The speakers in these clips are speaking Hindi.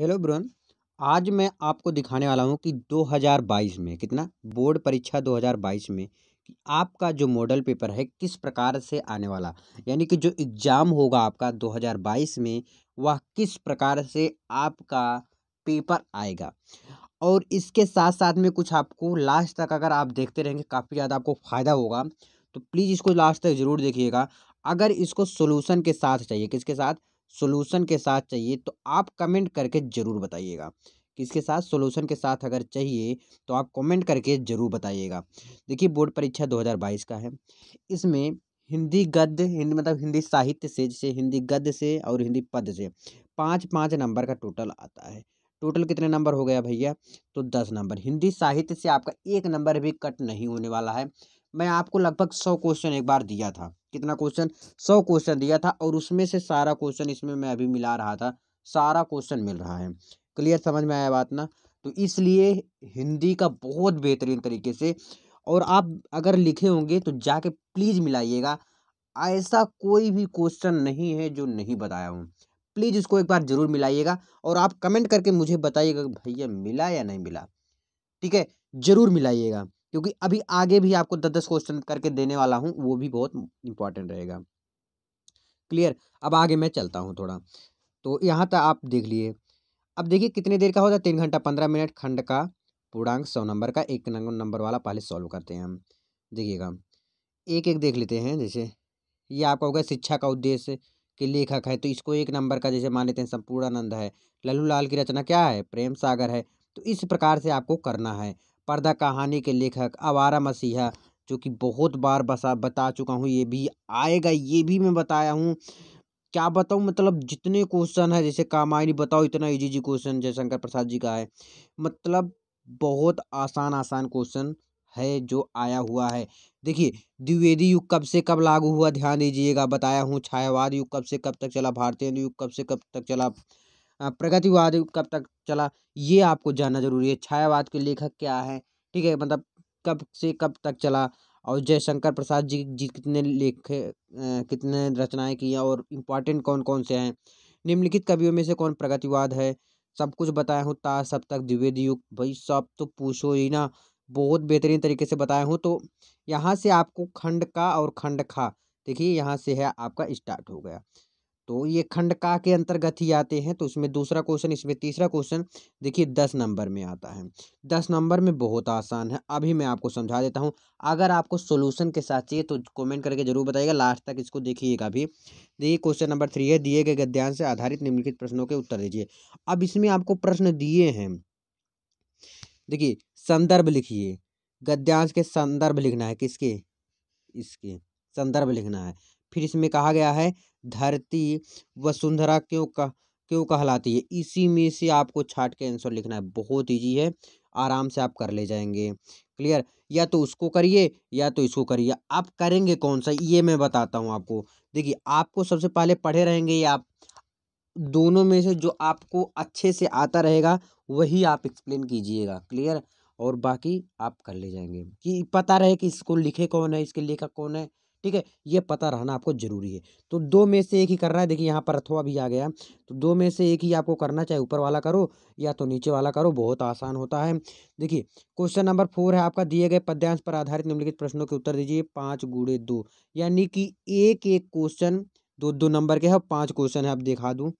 हेलो ब्रोन आज मैं आपको दिखाने वाला हूँ कि 2022 में कितना बोर्ड परीक्षा 2022 में कि आपका जो मॉडल पेपर है किस प्रकार से आने वाला यानी कि जो एग्ज़ाम होगा आपका 2022 में वह किस प्रकार से आपका पेपर आएगा और इसके साथ साथ में कुछ आपको लास्ट तक अगर आप देखते रहेंगे काफ़ी ज़्यादा आपको फ़ायदा होगा तो प्लीज़ इसको लास्ट तक ज़रूर देखिएगा अगर इसको सोलूसन के साथ चाहिए किसके साथ सोलूसन के साथ चाहिए तो आप कमेंट करके ज़रूर बताइएगा किसके साथ सोल्यूशन के साथ अगर चाहिए तो आप कमेंट करके ज़रूर बताइएगा देखिए बोर्ड परीक्षा 2022 का है इसमें हिंदी गद्य हिंदी मतलब हिंदी साहित्य से जैसे हिंदी गद्य से और हिंदी पद से पाँच पाँच नंबर का टोटल आता है टोटल कितने नंबर हो गया भैया तो दस नंबर हिंदी साहित्य से आपका एक नंबर भी कट नहीं होने वाला है मैं आपको लगभग सौ क्वेश्चन एक बार दिया था कितना क्वेश्चन सौ क्वेश्चन दिया था और उसमें से सारा क्वेश्चन इसमें मैं अभी मिला रहा था सारा क्वेश्चन मिल रहा है क्लियर समझ में आया बात ना तो इसलिए हिंदी का बहुत बेहतरीन तरीके से और आप अगर लिखे होंगे तो जाके प्लीज़ मिलाइएगा ऐसा कोई भी क्वेश्चन नहीं है जो नहीं बताया हूँ प्लीज़ उसको एक बार ज़रूर मिलाइएगा और आप कमेंट करके मुझे बताइएगा भैया मिला या नहीं मिला ठीक है ज़रूर मिलाइएगा क्योंकि अभी आगे भी आपको दस दस क्वेश्चन करके देने वाला हूँ वो भी बहुत इंपॉर्टेंट रहेगा क्लियर अब आगे मैं चलता हूँ थोड़ा तो यहाँ तक आप देख लिए अब देखिए कितने देर का होता है तीन घंटा पंद्रह मिनट खंड का पूर्णांक सौ नंबर का एक नंबर वाला पहले सॉल्व करते हैं हम देखिएगा एक एक देख लेते हैं जैसे ये आपका होगा शिक्षा का उद्देश्य के लेखक है तो इसको एक नंबर का जैसे मान लेते हैं संपूर्णानंद है लल्लू लाल की रचना क्या है प्रेम सागर है तो इस प्रकार से आपको करना है पर्दा कहानी के लेखक आवारा मसीहा जो कि बहुत बार बसा बता चुका हूँ ये भी आएगा ये भी मैं बताया हूँ क्या बताऊँ मतलब जितने क्वेश्चन है जैसे कामायनी बताओ इतना इजी जी क्वेश्चन जयशंकर प्रसाद जी का है मतलब बहुत आसान आसान क्वेश्चन है जो आया हुआ है देखिए द्विवेदी युग कब से कब लागू हुआ ध्यान दीजिएगा बताया हूँ छायावाद युग कब से कब तक चला भारतीय युग कब से कब तक चला प्रगतिवाद कब तक चला ये आपको जानना जरूरी है छायावाद के लेखक क्या है ठीक है मतलब कब से कब तक चला और जयशंकर प्रसाद जी जी कितने लेखे कितने रचनाएं की हैं और इम्पॉर्टेंट कौन कौन से हैं निम्नलिखित कवियों में से कौन प्रगतिवाद है सब कुछ बताया हूँ ता सब तक द्विवेदी युग भाई सब तो पूछो ही ना बहुत बेहतरीन तरीके से बताया हूँ तो यहाँ से आपको खंड का और खंड खा देखिए यहाँ से है आपका स्टार्ट हो गया तो ये खंड का के अंतर्गत ही आते हैं तो इसमें दूसरा क्वेश्चन इसमें तीसरा क्वेश्चन देखिए दस नंबर में आता है दस नंबर में बहुत आसान है अभी मैं आपको समझा देता हूँ अगर आपको सोल्यूशन के साथ चाहिए तो कमेंट करके जरूर बताइएगा लास्ट तक इसको देखिएगा भी देखिए क्वेश्चन नंबर थ्री है दिए गए गद्यांश से आधारित निम्नलिखित प्रश्नों के उत्तर दीजिए अब इसमें आपको प्रश्न दिए हैं देखिए संदर्भ लिखिए गद्यांश के संदर्भ लिखना है किसके इसके संदर्भ लिखना है फिर इसमें कहा गया है धरती वसुंधरा क्यों कह क्यों कहलाती है इसी में से आपको छाट के आंसर लिखना है बहुत ईजी है आराम से आप कर ले जाएंगे क्लियर या तो उसको करिए या तो इसको करिए आप करेंगे कौन सा ये मैं बताता हूँ आपको देखिए आपको सबसे पहले पढ़े रहेंगे या आप दोनों में से जो आपको अच्छे से आता रहेगा वही आप एक्सप्लेन कीजिएगा क्लियर और बाकी आप कर ले जाएंगे कि पता रहे कि इसको लिखे कौन है इसके लेखक कौन है ठीक है ये पता रहना आपको जरूरी है तो दो में से एक ही कर रहा है देखिए यहाँ पर अथवा भी आ गया तो दो में से एक ही आपको करना चाहे ऊपर वाला करो या तो नीचे वाला करो बहुत आसान होता है देखिए क्वेश्चन नंबर फोर है आपका दिए गए पद्यांश पर आधारित निम्नलिखित प्रश्नों के उत्तर दीजिए पाँच गुड़े दो यानी कि एक एक क्वेश्चन दो दो नंबर के हैं पाँच क्वेश्चन है आप दिखा दूँ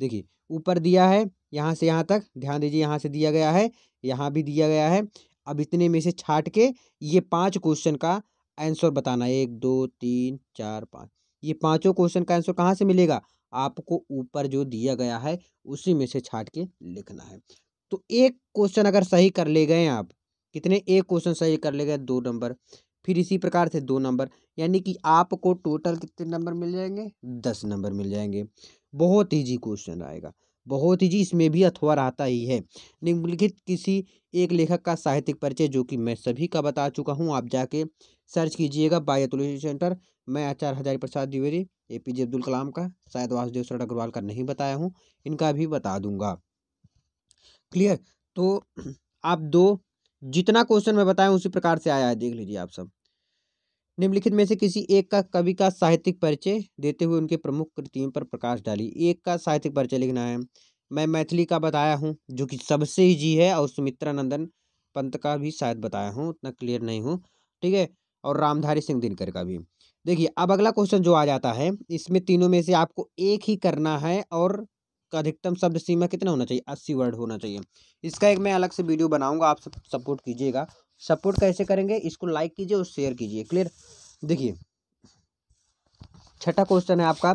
देखिए ऊपर दिया है यहाँ से यहाँ तक ध्यान दीजिए यहाँ से दिया गया है यहाँ भी दिया गया है अब इतने में से छाट के ये पाँच क्वेश्चन का आंसर बताना एक दो तीन चार पाँच ये पाँचों क्वेश्चन का आंसर कहाँ से मिलेगा आपको ऊपर जो दिया गया है उसी में से छाट के लिखना है तो एक क्वेश्चन अगर सही कर ले गए आप कितने एक क्वेश्चन सही कर ले गए दो नंबर फिर इसी प्रकार से दो नंबर यानी कि आपको टोटल कितने नंबर मिल जाएंगे दस नंबर मिल जाएंगे बहुत ईजी क्वेश्चन आएगा बहुत ही जी इसमें भी अथवा रहता ही है निम्नलिखित किसी एक लेखक का साहित्यिक परिचय जो कि मैं सभी का बता चुका हूँ आप जाके सर्च कीजिएगा बायतुल सेंटर मैं Acharya Hazari Prasad Dwivedi A P J Abdul Kalam का शायद वासुदेव शरण अग्रवाल का नहीं बताया हूँ इनका भी बता दूंगा क्लियर तो आप दो जितना क्वेश्चन मैं बताया उसी प्रकार से आया है देख लीजिए आप सब निम्नलिखित में से किसी एक का कवि का साहित्यिक परिचय देते हुए उनके प्रमुख कृतियों पर प्रकाश डाली एक का साहित्यिक परिचय लिखना है मैं मैथिली का बताया हूँ जो कि सबसे जी है और सुमित्रा नंदन पंत का भी शायद बताया हूँ उतना क्लियर नहीं हूँ ठीक है और रामधारी सिंह दिनकर का भी देखिए अब अगला क्वेश्चन जो आ जाता है इसमें तीनों में से आपको एक ही करना है और अधिकतम शब्द सीमा कितना होना चाहिए अस्सी वर्ड होना चाहिए इसका एक मैं अलग से वीडियो बनाऊंगा आप सब सपोर्ट कीजिएगा सपोर्ट कैसे करेंगे इसको लाइक कीजिए और शेयर कीजिए क्लियर देखिए छठा क्वेश्चन है आपका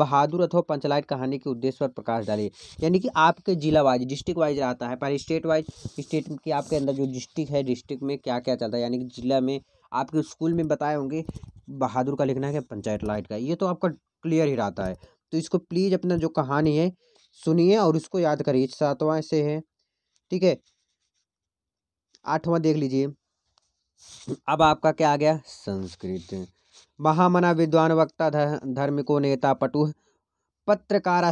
बहादुर अथवा पंचलाइट कहानी के उद्देश्य पर प्रकाश डालिए यानी कि आपके जिला वाइज डिस्ट्रिक्ट वाइज आता है पर स्टेट वाइज स्टेट की आपके अंदर जो डिस्ट्रिक्ट है डिस्ट्रिक्ट में क्या क्या चलता है यानी कि जिला में आपके स्कूल में बताए होंगे बहादुर का लिखना है पंचायत लाइट का ये तो आपका क्लियर ही रहता है तो इसको प्लीज़ अपना जो कहानी है सुनिए और इसको याद करिए सातवां से है ठीक है आठवां देख लीजिए अब आपका क्या आ गया संस्कृत महामना विद्वान वक्ता को नेता पटु पत्रकार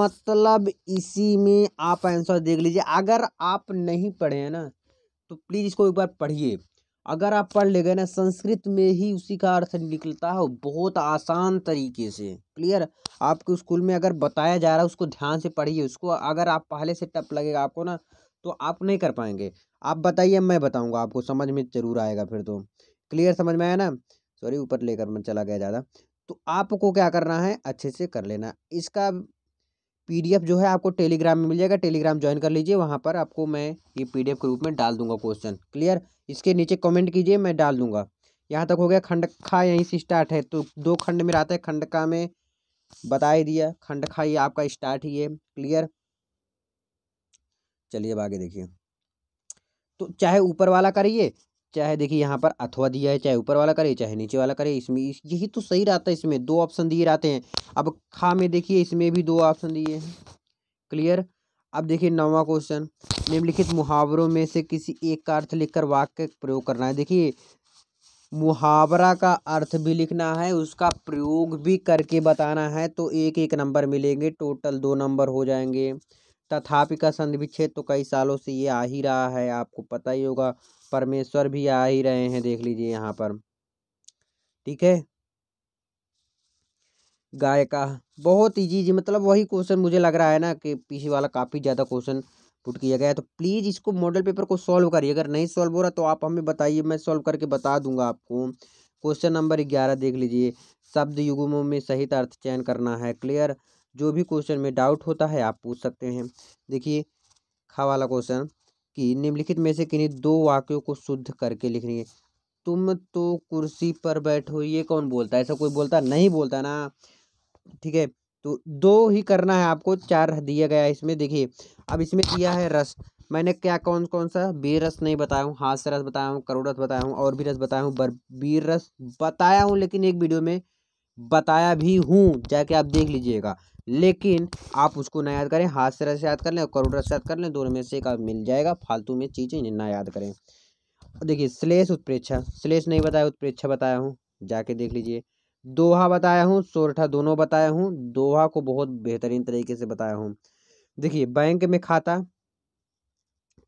मतलब इसी में आप आंसर देख लीजिए अगर आप नहीं पढ़े हैं ना तो प्लीज़ इसको एक बार पढ़िए अगर आप पढ़ ले गए ना संस्कृत में ही उसी का अर्थ निकलता है बहुत आसान तरीके से क्लियर आपको स्कूल में अगर बताया जा रहा है उसको ध्यान से पढ़िए उसको अगर आप पहले से टप लगेगा आपको ना तो आप नहीं कर पाएंगे आप बताइए मैं बताऊँगा आपको समझ में ज़रूर आएगा फिर तो क्लियर समझ में आया ना सॉरी ऊपर लेकर मैं चला गया ज़्यादा तो आपको क्या करना है अच्छे से कर लेना इसका पीडीएफ जो है आपको टेलीग्राम में मिल जाएगा टेलीग्राम ज्वाइन कर लीजिए वहाँ पर आपको मैं ये पीडीएफ के रूप में डाल दूंगा क्वेश्चन क्लियर इसके नीचे कमेंट कीजिए मैं डाल दूंगा यहाँ तक हो गया खंड खा यहीं से स्टार्ट है तो दो खंड में आता है खंड का में बता ही दिया खा ये आपका स्टार्ट ही है क्लियर चलिए अब आगे देखिए तो चाहे ऊपर वाला करिए चाहे देखिए यहाँ पर अथवा दिया है चाहे ऊपर वाला करिए चाहे नीचे वाला करिए इसमें यही तो सही रहता है इसमें दो ऑप्शन दिए रहते हैं अब खा में देखिए इसमें भी दो ऑप्शन दिए हैं क्लियर अब देखिए नवा क्वेश्चन निम्नलिखित मुहावरों में से किसी एक का अर्थ लिखकर वाक्य प्रयोग करना है देखिए मुहावरा का अर्थ भी लिखना है उसका प्रयोग भी करके बताना है तो एक एक नंबर मिलेंगे टोटल दो नंबर हो जाएंगे तथापि का संधि विच्छेद तो कई सालों से ये आ ही रहा है आपको पता ही होगा परमेश्वर भी आ ही रहे हैं देख लीजिए यहाँ पर ठीक है गाय का बहुत ईजी जी मतलब वही क्वेश्चन मुझे लग रहा है ना कि पीछे वाला काफ़ी ज़्यादा क्वेश्चन पुट किया गया है तो प्लीज़ इसको मॉडल पेपर को सॉल्व करिए अगर नहीं सॉल्व हो रहा तो आप हमें बताइए मैं सॉल्व करके बता दूंगा आपको क्वेश्चन नंबर ग्यारह देख लीजिए शब्द युगमों में सही अर्थ चयन करना है क्लियर जो भी क्वेश्चन में डाउट होता है आप पूछ सकते हैं देखिए खा वाला क्वेश्चन कि निम्नलिखित में से किन्हीं दो वाक्यों को शुद्ध करके लिखनी है तुम तो कुर्सी पर बैठो ये कौन बोलता है ऐसा कोई बोलता नहीं बोलता ना ठीक है तो दो ही करना है आपको चार दिया गया है इसमें देखिए अब इसमें दिया है रस मैंने क्या कौन कौन सा बीर रस नहीं बताया हूँ हाथ से रस बताया हूँ करोड़ रस बताया हूँ और भी रस बताया हूँ बीर रस बताया हूँ लेकिन एक वीडियो में बताया भी हूँ जाके आप देख लीजिएगा लेकिन आप उसको ना याद करें हाथ से रस याद कर लें करोड़ रस याद कर लें दोनों में से एक मिल जाएगा फालतू में चीज़ें ना याद करें देखिए श्लेष उत्प्रेक्षा श्लेष नहीं बताया उत्प्रेक्षा बताया हूँ जाके देख लीजिए दोहा बताया हूँ सोरठा दोनों बताया हूँ दोहा को बहुत बेहतरीन तरीके से बताया हूँ देखिए बैंक में खाता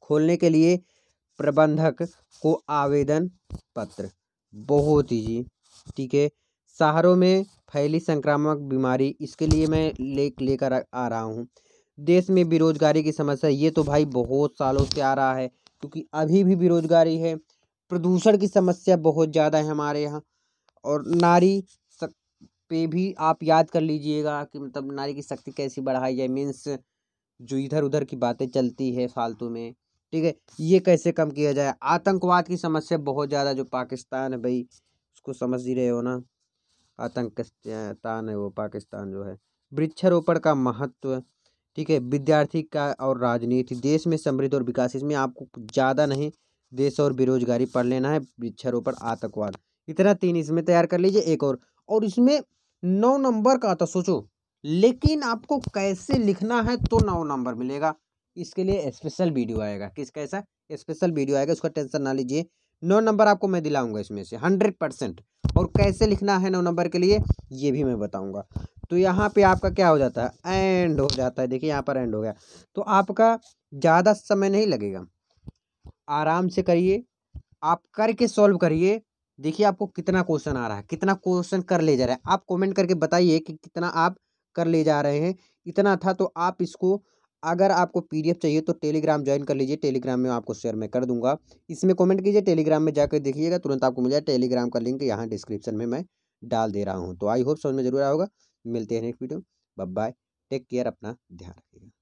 खोलने के लिए प्रबंधक को आवेदन पत्र बहुत ईजी ठीक है शहरों में फैली संक्रामक बीमारी इसके लिए मैं लेख लेकर आ रहा हूँ देश में बेरोजगारी की समस्या ये तो भाई बहुत सालों से आ रहा है क्योंकि अभी भी बेरोजगारी है प्रदूषण की समस्या बहुत ज़्यादा है हमारे यहाँ और नारी पे भी आप याद कर लीजिएगा कि मतलब नारी की शक्ति कैसी बढ़ाई जाए मीन्स जो इधर उधर की बातें चलती है फालतू में ठीक है ये कैसे कम किया जाए आतंकवाद की समस्या बहुत ज़्यादा जो पाकिस्तान है भाई उसको समझ ही रहे हो ना आतंकस्तान है वो पाकिस्तान जो है वृक्षारोपण का महत्व ठीक है विद्यार्थी का और राजनीति देश में समृद्ध और विकास इसमें आपको ज़्यादा नहीं देश और बेरोजगारी पढ़ लेना है वृक्षारोपण आतंकवाद इतना तीन इसमें तैयार कर लीजिए एक और और इसमें नौ नंबर का आता सोचो लेकिन आपको कैसे लिखना है तो नौ नंबर मिलेगा इसके लिए स्पेशल वीडियो आएगा किस कैसा स्पेशल वीडियो आएगा उसका टेंशन ना लीजिए नौ नंबर आपको मैं दिलाऊंगा इसमें से हंड्रेड परसेंट और कैसे लिखना है नौ नंबर के लिए ये भी मैं बताऊंगा तो यहाँ पे आपका क्या हो जाता है एंड हो जाता है देखिए यहाँ पर एंड हो गया तो आपका ज़्यादा समय नहीं लगेगा आराम से करिए आप करके सॉल्व करिए देखिए आपको कितना क्वेश्चन आ रहा है कितना क्वेश्चन कर ले जा रहा है आप कॉमेंट करके बताइए कि कितना आप कर ले जा रहे हैं इतना था तो आप इसको अगर आपको पीडीएफ चाहिए तो टेलीग्राम ज्वाइन कर लीजिए टेलीग्राम में आपको शेयर मैं कर दूंगा इसमें कमेंट कीजिए टेलीग्राम में जाकर देखिएगा तुरंत आपको मिल जाए टेलीग्राम का लिंक यहाँ डिस्क्रिप्शन में मैं डाल दे रहा हूँ तो आई होप समझ में जरूर आएगा मिलते हैं next video bye take care अपना ध्यान रखिएगा